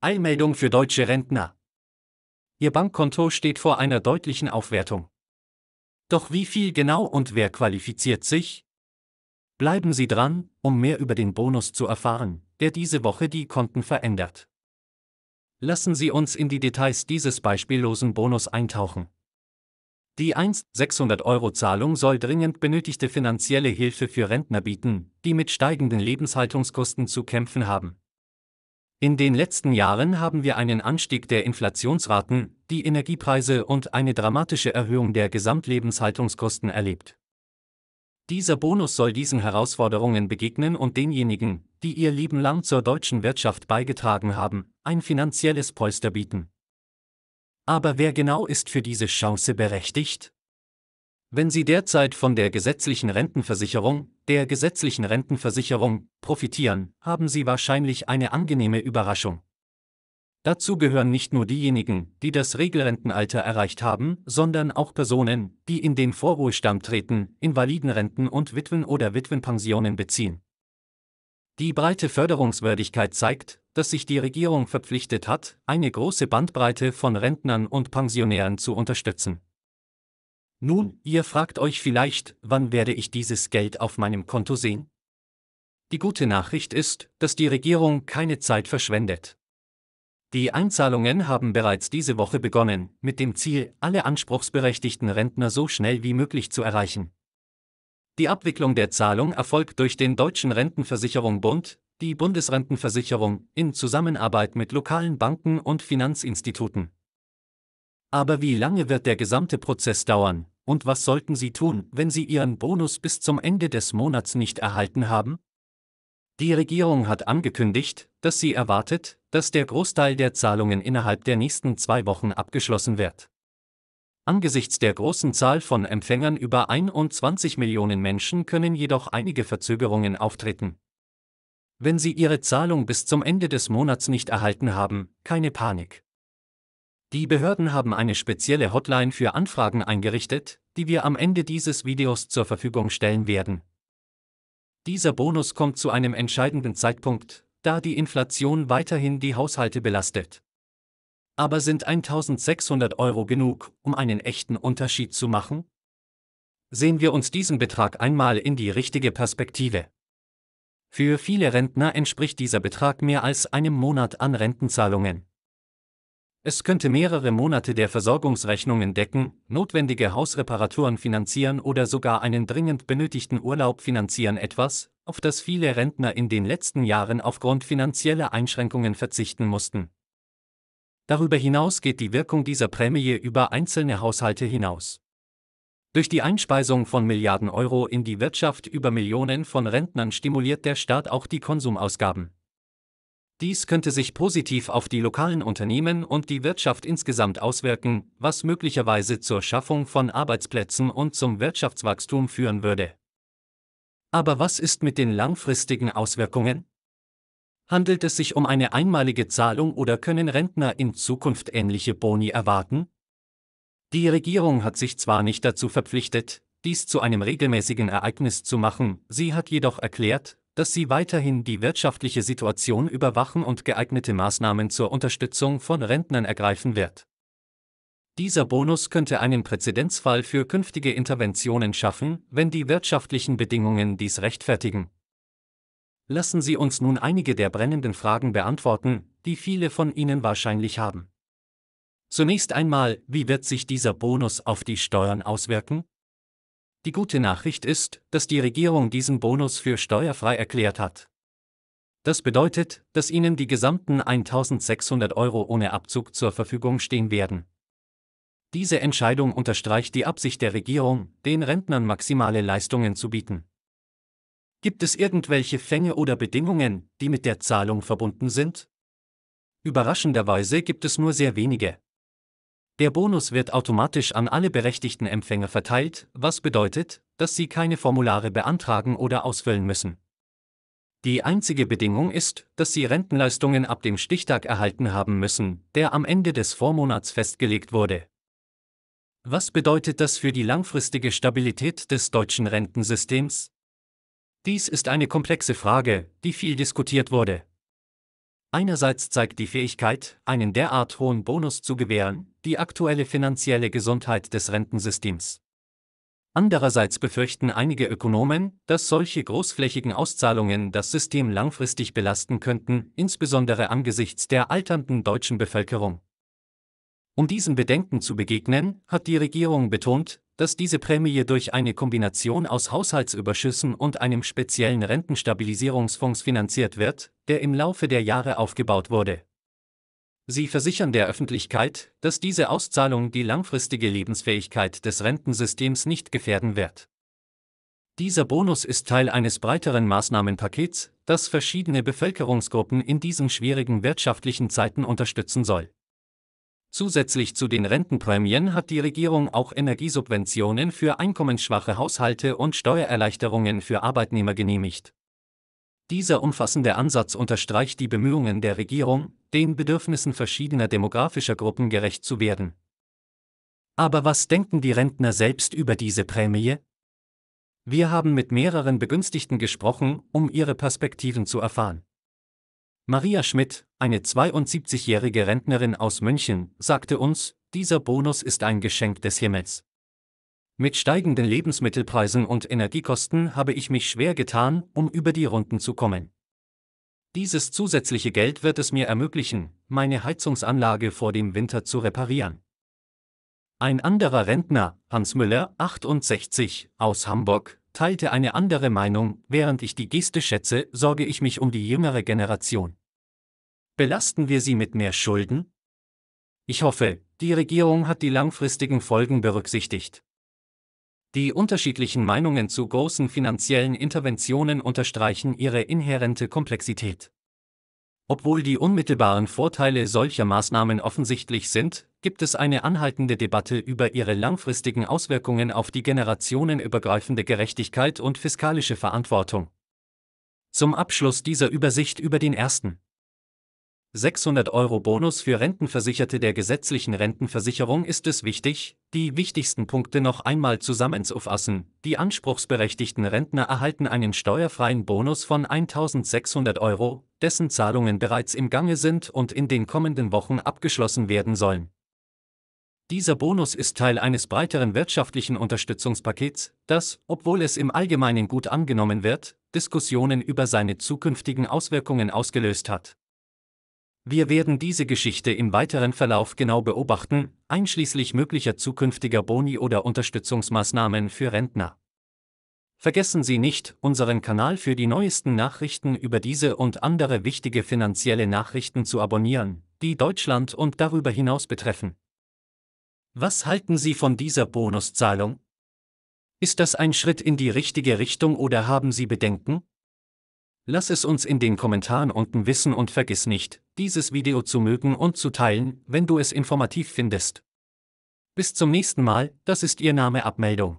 Eilmeldung für deutsche Rentner. Ihr Bankkonto steht vor einer deutlichen Aufwertung. Doch wie viel genau und wer qualifiziert sich? Bleiben Sie dran, um mehr über den Bonus zu erfahren, der diese Woche die Konten verändert. Lassen Sie uns in die Details dieses beispiellosen Bonus eintauchen. Die 1 600 Euro Zahlung soll dringend benötigte finanzielle Hilfe für Rentner bieten, die mit steigenden Lebenshaltungskosten zu kämpfen haben. In den letzten Jahren haben wir einen Anstieg der Inflationsraten, die Energiepreise und eine dramatische Erhöhung der Gesamtlebenshaltungskosten erlebt. Dieser Bonus soll diesen Herausforderungen begegnen und denjenigen, die ihr Leben lang zur deutschen Wirtschaft beigetragen haben, ein finanzielles Polster bieten. Aber wer genau ist für diese Chance berechtigt? Wenn Sie derzeit von der gesetzlichen Rentenversicherung, der gesetzlichen Rentenversicherung, profitieren, haben Sie wahrscheinlich eine angenehme Überraschung. Dazu gehören nicht nur diejenigen, die das Regelrentenalter erreicht haben, sondern auch Personen, die in den Vorruhestand treten, Invalidenrenten und Witwen- oder Witwenpensionen beziehen. Die breite Förderungswürdigkeit zeigt, dass sich die Regierung verpflichtet hat, eine große Bandbreite von Rentnern und Pensionären zu unterstützen. Nun, ihr fragt euch vielleicht, wann werde ich dieses Geld auf meinem Konto sehen? Die gute Nachricht ist, dass die Regierung keine Zeit verschwendet. Die Einzahlungen haben bereits diese Woche begonnen, mit dem Ziel, alle anspruchsberechtigten Rentner so schnell wie möglich zu erreichen. Die Abwicklung der Zahlung erfolgt durch den Deutschen Rentenversicherung Bund, die Bundesrentenversicherung, in Zusammenarbeit mit lokalen Banken und Finanzinstituten. Aber wie lange wird der gesamte Prozess dauern, und was sollten Sie tun, wenn Sie Ihren Bonus bis zum Ende des Monats nicht erhalten haben? Die Regierung hat angekündigt, dass sie erwartet, dass der Großteil der Zahlungen innerhalb der nächsten zwei Wochen abgeschlossen wird. Angesichts der großen Zahl von Empfängern über 21 Millionen Menschen können jedoch einige Verzögerungen auftreten. Wenn Sie Ihre Zahlung bis zum Ende des Monats nicht erhalten haben, keine Panik. Die Behörden haben eine spezielle Hotline für Anfragen eingerichtet, die wir am Ende dieses Videos zur Verfügung stellen werden. Dieser Bonus kommt zu einem entscheidenden Zeitpunkt, da die Inflation weiterhin die Haushalte belastet. Aber sind 1600 Euro genug, um einen echten Unterschied zu machen? Sehen wir uns diesen Betrag einmal in die richtige Perspektive. Für viele Rentner entspricht dieser Betrag mehr als einem Monat an Rentenzahlungen. Es könnte mehrere Monate der Versorgungsrechnungen decken, notwendige Hausreparaturen finanzieren oder sogar einen dringend benötigten Urlaub finanzieren, etwas, auf das viele Rentner in den letzten Jahren aufgrund finanzieller Einschränkungen verzichten mussten. Darüber hinaus geht die Wirkung dieser Prämie über einzelne Haushalte hinaus. Durch die Einspeisung von Milliarden Euro in die Wirtschaft über Millionen von Rentnern stimuliert der Staat auch die Konsumausgaben. Dies könnte sich positiv auf die lokalen Unternehmen und die Wirtschaft insgesamt auswirken, was möglicherweise zur Schaffung von Arbeitsplätzen und zum Wirtschaftswachstum führen würde. Aber was ist mit den langfristigen Auswirkungen? Handelt es sich um eine einmalige Zahlung oder können Rentner in Zukunft ähnliche Boni erwarten? Die Regierung hat sich zwar nicht dazu verpflichtet, dies zu einem regelmäßigen Ereignis zu machen, sie hat jedoch erklärt, dass sie weiterhin die wirtschaftliche Situation überwachen und geeignete Maßnahmen zur Unterstützung von Rentnern ergreifen wird. Dieser Bonus könnte einen Präzedenzfall für künftige Interventionen schaffen, wenn die wirtschaftlichen Bedingungen dies rechtfertigen. Lassen Sie uns nun einige der brennenden Fragen beantworten, die viele von Ihnen wahrscheinlich haben. Zunächst einmal, wie wird sich dieser Bonus auf die Steuern auswirken? Die gute Nachricht ist, dass die Regierung diesen Bonus für steuerfrei erklärt hat. Das bedeutet, dass Ihnen die gesamten 1600 Euro ohne Abzug zur Verfügung stehen werden. Diese Entscheidung unterstreicht die Absicht der Regierung, den Rentnern maximale Leistungen zu bieten. Gibt es irgendwelche Fänge oder Bedingungen, die mit der Zahlung verbunden sind? Überraschenderweise gibt es nur sehr wenige. Der Bonus wird automatisch an alle berechtigten Empfänger verteilt, was bedeutet, dass sie keine Formulare beantragen oder ausfüllen müssen. Die einzige Bedingung ist, dass sie Rentenleistungen ab dem Stichtag erhalten haben müssen, der am Ende des Vormonats festgelegt wurde. Was bedeutet das für die langfristige Stabilität des deutschen Rentensystems? Dies ist eine komplexe Frage, die viel diskutiert wurde. Einerseits zeigt die Fähigkeit, einen derart hohen Bonus zu gewähren, die aktuelle finanzielle Gesundheit des Rentensystems. Andererseits befürchten einige Ökonomen, dass solche großflächigen Auszahlungen das System langfristig belasten könnten, insbesondere angesichts der alternden deutschen Bevölkerung. Um diesen Bedenken zu begegnen, hat die Regierung betont, dass diese Prämie durch eine Kombination aus Haushaltsüberschüssen und einem speziellen Rentenstabilisierungsfonds finanziert wird, der im Laufe der Jahre aufgebaut wurde. Sie versichern der Öffentlichkeit, dass diese Auszahlung die langfristige Lebensfähigkeit des Rentensystems nicht gefährden wird. Dieser Bonus ist Teil eines breiteren Maßnahmenpakets, das verschiedene Bevölkerungsgruppen in diesen schwierigen wirtschaftlichen Zeiten unterstützen soll. Zusätzlich zu den Rentenprämien hat die Regierung auch Energiesubventionen für einkommensschwache Haushalte und Steuererleichterungen für Arbeitnehmer genehmigt. Dieser umfassende Ansatz unterstreicht die Bemühungen der Regierung, den Bedürfnissen verschiedener demografischer Gruppen gerecht zu werden. Aber was denken die Rentner selbst über diese Prämie? Wir haben mit mehreren Begünstigten gesprochen, um ihre Perspektiven zu erfahren. Maria Schmidt, eine 72-jährige Rentnerin aus München, sagte uns, dieser Bonus ist ein Geschenk des Himmels. Mit steigenden Lebensmittelpreisen und Energiekosten habe ich mich schwer getan, um über die Runden zu kommen. Dieses zusätzliche Geld wird es mir ermöglichen, meine Heizungsanlage vor dem Winter zu reparieren. Ein anderer Rentner, Hans Müller, 68, aus Hamburg, teilte eine andere Meinung, während ich die Geste schätze, sorge ich mich um die jüngere Generation. Belasten wir sie mit mehr Schulden? Ich hoffe, die Regierung hat die langfristigen Folgen berücksichtigt. Die unterschiedlichen Meinungen zu großen finanziellen Interventionen unterstreichen ihre inhärente Komplexität. Obwohl die unmittelbaren Vorteile solcher Maßnahmen offensichtlich sind, gibt es eine anhaltende Debatte über ihre langfristigen Auswirkungen auf die generationenübergreifende Gerechtigkeit und fiskalische Verantwortung. Zum Abschluss dieser Übersicht über den ersten 600 Euro Bonus für Rentenversicherte der gesetzlichen Rentenversicherung ist es wichtig, die wichtigsten Punkte noch einmal zusammenzufassen. Die anspruchsberechtigten Rentner erhalten einen steuerfreien Bonus von 1600 Euro, dessen Zahlungen bereits im Gange sind und in den kommenden Wochen abgeschlossen werden sollen. Dieser Bonus ist Teil eines breiteren wirtschaftlichen Unterstützungspakets, das, obwohl es im Allgemeinen gut angenommen wird, Diskussionen über seine zukünftigen Auswirkungen ausgelöst hat. Wir werden diese Geschichte im weiteren Verlauf genau beobachten, einschließlich möglicher zukünftiger Boni oder Unterstützungsmaßnahmen für Rentner. Vergessen Sie nicht, unseren Kanal für die neuesten Nachrichten über diese und andere wichtige finanzielle Nachrichten zu abonnieren, die Deutschland und darüber hinaus betreffen. Was halten Sie von dieser Bonuszahlung? Ist das ein Schritt in die richtige Richtung oder haben Sie Bedenken? Lass es uns in den Kommentaren unten wissen und vergiss nicht, dieses Video zu mögen und zu teilen, wenn du es informativ findest. Bis zum nächsten Mal, das ist Ihr Name Abmeldung.